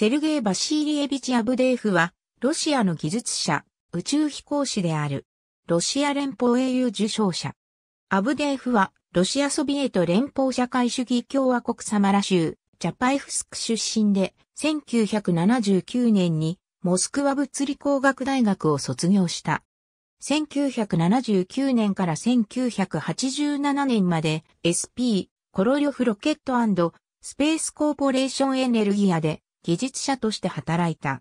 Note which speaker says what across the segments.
Speaker 1: セルゲイ・バシーリエビチ・アブデーフは、ロシアの技術者、宇宙飛行士である、ロシア連邦英雄受賞者。アブデーフは、ロシアソビエト連邦社会主義共和国サマラ州、ジャパイフスク出身で、1979年に、モスクワ物理工学大学を卒業した。1979年から1987年まで SP、コロリョフロケットスペースコーポレーションエネルギアで技術者として働いた。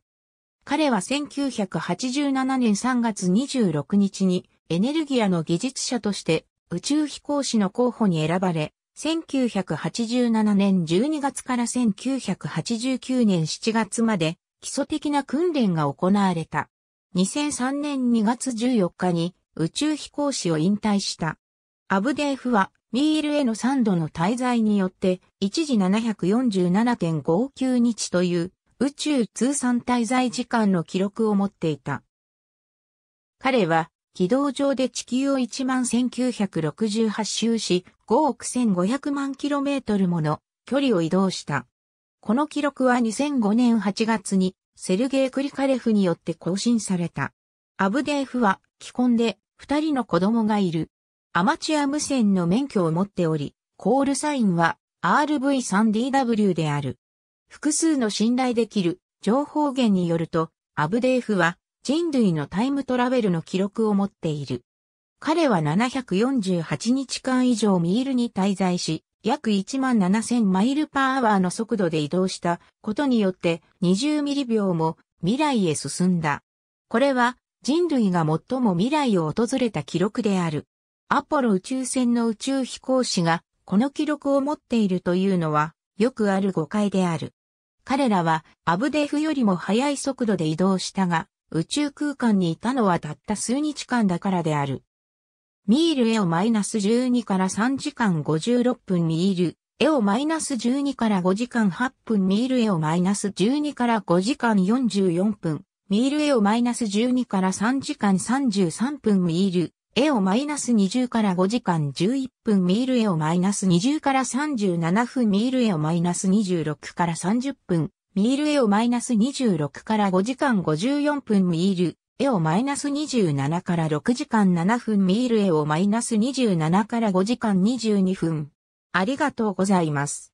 Speaker 1: 彼は1987年3月26日にエネルギアの技術者として宇宙飛行士の候補に選ばれ、1987年12月から1989年7月まで基礎的な訓練が行われた。2003年2月14日に宇宙飛行士を引退した。アブデーフはミールへの3度の滞在によって、一時747.59日という宇宙通算滞在時間の記録を持っていた。彼は、軌道上で地球を1万1968周し、5億1500万キロメートルもの距離を移動した。この記録は2005年8月にセルゲイ・クリカレフによって更新された。アブデーフは既婚で二人の子供がいる。アマチュア無線の免許を持っており、コールサインは RV3DW である。複数の信頼できる情報源によると、アブデーフは人類のタイムトラベルの記録を持っている。彼は748日間以上ミールに滞在し、約17000マイルパーアワーの速度で移動したことによって20ミリ秒も未来へ進んだ。これは人類が最も未来を訪れた記録である。アポロ宇宙船の宇宙飛行士がこの記録を持っているというのはよくある誤解である。彼らはアブデフよりも速い速度で移動したが宇宙空間にいたのはたった数日間だからである。ミールエをマイナス12から3時間56分ミールエをマイナス12から5時間8分ミールエをマイナス12から5時間44分ミールエをマイナス12から3時間33分ミール絵をマイナス20から5時間11分ミール絵をマイナス20から37分ミール絵をマイナス26から30分ミール絵をマイナス26から5時間54分ミール絵をマイナス27から6時間7分ミール絵をマイナス27から5時間22分。ありがとうございます。